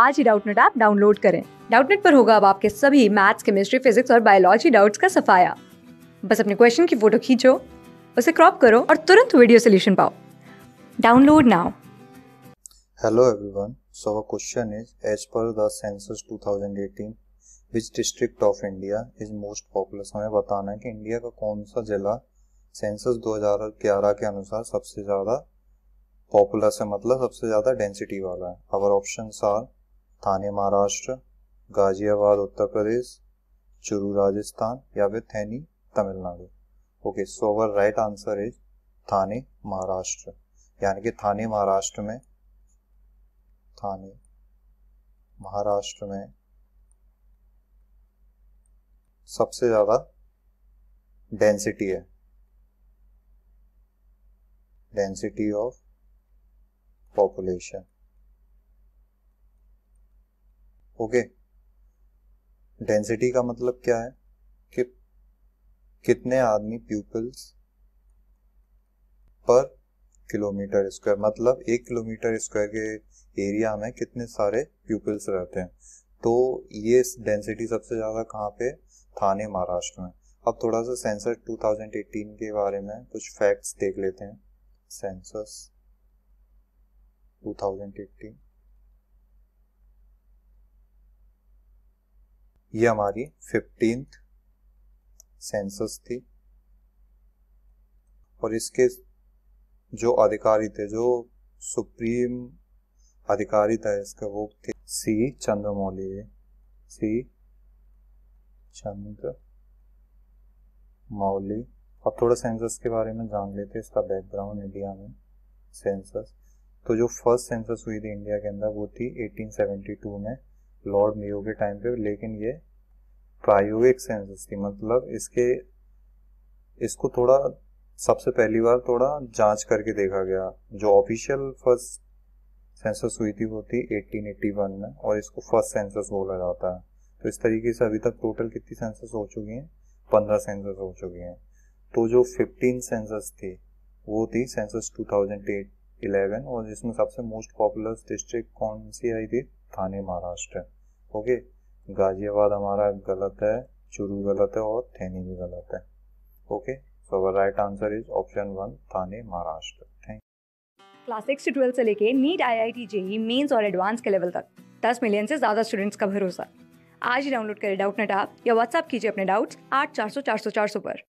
आज ही Doubtnut app download करें डाउटनेट पर होगा अब आपके सभी मैथ्स केमिस्ट्री फिजिक्स और बायोलॉजी डाउट्स का सफाया बस अपने क्वेश्चन की फोटो खींचो उसे क्रॉप करो और तुरंत वीडियो सोल्यूशन पाओ download now hello everyone so our question is as per the census 2018 which district of India is most populous हमें बताना है कि इंडिया का कौन सा जिला सेंसस 2011 के अनुसार सबसे ज़्यादा पॉपुलस है मतलब सबसे ज़्यादा डेंसिटी वाला है our options are Thane Maharashtra Ghaziabad Uttar Pradesh Churu Rajasthan या फिर Theni Tamil Nadu okay so our right answer is Thane Maharashtra यानी कि थाने महाराष्ट्र में थाने महाराष्ट्र में सबसे ज्यादा डेंसिटी है density of population okay density का मतलब क्या है कि कितने आदमी प्यूपल्स पर किलोमीटर स्क्वायर मतलब एक किलोमीटर स्क्वायर के एरिया में कितने सारे प्यूपल्स रहते हैं तो ये डेंसिटी सबसे ज़्यादा कहाँ पे थाने महाराष्ट्र में अब थोड़ा सा सेंसर 2018 के बारे में कुछ फैक्ट्स देख लेते हैं सेंसस 2018 ये हमारी फिफ्टीन सेंसस थी और इसके जो अधिकारी थे जो सुप्रीम अधिकारी था इसके वो थे सी चंद्रमौली सी चंद्र मौली अब थोड़ा सेंसस के बारे में जान लेते हैं इसका बैकग्राउंड इंडिया में सेंसस तो जो फर्स्ट सेंसस हुई थी इंडिया के अंदर वो थी 1872 में लॉर्ड मेयो के टाइम पे लेकिन ये प्रायोगिक सेंसस थी मतलब इसके इसको थोड़ा सबसे पहली बार थोड़ा जांच करके देखा गया जो ऑफिशियल फर्स्ट सेंसस हुई थी वो थी 1881 में और इसको फर्स्ट सेंसस बोला जाता है तो इस तरीके से अभी तक टोटल कितनी सेंसस हो चुकी हैं पंद्रह सेंसस हो चुकी हैं तो जो फिफ्टीन सेंसस थी वो थी सेंसस 2008 11 और जिसमें सबसे मोस्ट पॉपुलर डिस्ट्रिक्ट कौन सी आई थी थाने महाराष्ट्र ओके गाजियाबाद हमारा गलत है चुरू गलत है और थैनी भी गलत है okay so our right answer is option one Thane Maharashtra class six से ट्वेल्थ से लेके NEET I I T JEE mains और एडवांस के लेवल तक दस मिलियन से ज्यादा स्टूडेंट्स का भरोसा आज ही डाउनलोड करें डाउट नेट आप या व्हाट्सअप कीजिए अपने डाउट्स आठ चार सौ चार सौ चार सौ पर